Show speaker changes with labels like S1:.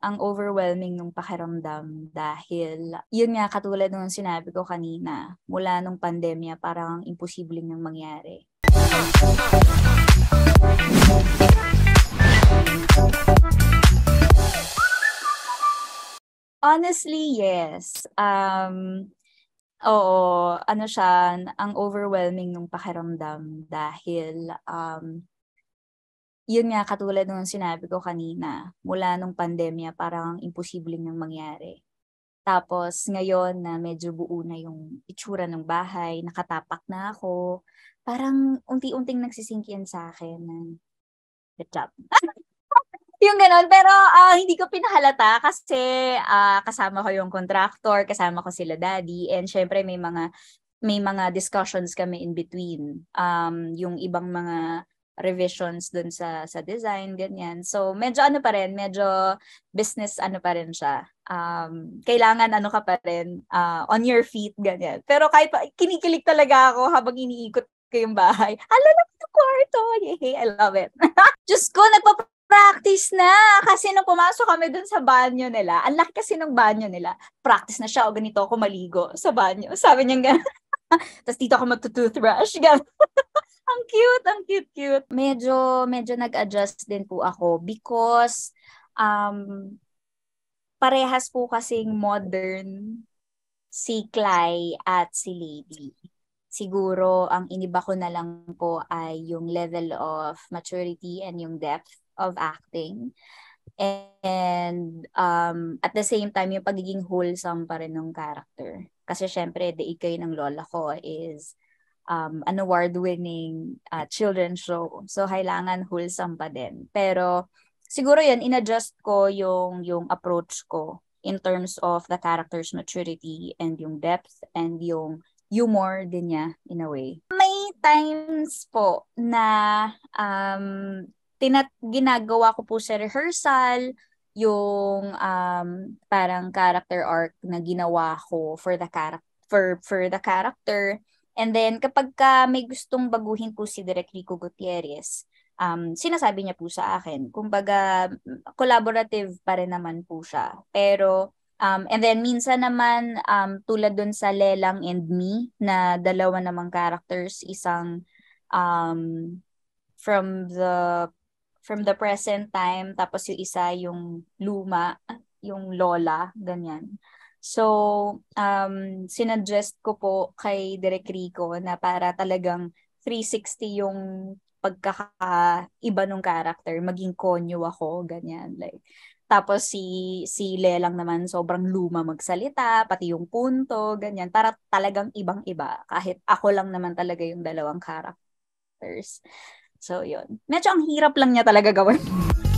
S1: ang overwhelming nung pakiramdam dahil yun nga katulad nung sinabi ko kanina, mula nung pandemya parang imposible nang mangyari. Honestly, yes. Um, oo, ano siya, ang overwhelming nung pakiramdam dahil um, yun nga katulad nung sinabi ko kanina, mula nung pandemya parang imposible nang mangyari. Tapos ngayon na medyo buo na yung itsura ng bahay, nakatapak na ako, parang unti-unting nagsisinkin sa akin na good job. yung ganun. Pero uh, hindi ko pinahalata kasi uh, kasama ko yung contractor, kasama ko sila daddy, and syempre may mga may mga discussions kami in between. Um, yung ibang mga revisions dun sa sa design, ganyan. So medyo ano pa rin, medyo business ano pa rin siya. Um, kailangan ano ka pa rin, uh, on your feet, ganyan. Pero kahit kinikilig talaga ako habang iniikot ko yung bahay. Ala na ng kwarto. Yay, I love it. Just ko, nagpa practice na. Kasi nung pumasok kami dun sa banyo nila, ang laki kasi ng banyo nila, practice na siya o ganito ako maligo sa banyo. Sabi niya gano'n. Tapos dito ako magto-toothbrush ang cute, ang cute, cute. Medyo, medyo nag-adjust din po ako because um, parehas po kasing modern si Clay at si Lady. Siguro, ang iniba ko na lang po ay yung level of maturity and yung depth of acting. And um, at the same time, yung pagiging wholesome pa rin ng character. Kasi syempre, the ikay ng lola ko is um, an award-winning uh, children's show. So, kailangan wholesome pa din. Pero, siguro yun, inadjust ko yung, yung approach ko in terms of the character's maturity and yung depth and yung humor din niya in a way. May times po na um, tinat ginagawa ko po sa rehearsal yung um, parang character arc na ginawa ko for the character for for the character And then kapag ka may gustong baguhin po si Direk Rico Gutierrez, um, sinasabi niya po sa akin. Kumbaga, collaborative pa rin naman po siya. Pero, um, and then minsan naman, um, tulad dun sa Lelang and Me, na dalawa namang characters, isang um, from the from the present time, tapos yung isa yung luma, yung lola, ganyan. So, um, sinuggest ko po kay Direk Rico na para talagang 360 yung pagkakaiba nung character, maging konyo ako, ganyan. Like, tapos si si lang naman sobrang luma magsalita, pati yung punto, ganyan. Para talagang ibang-iba kahit ako lang naman talaga yung dalawang characters. So, yun. Medyo ang hirap lang niya talaga gawin.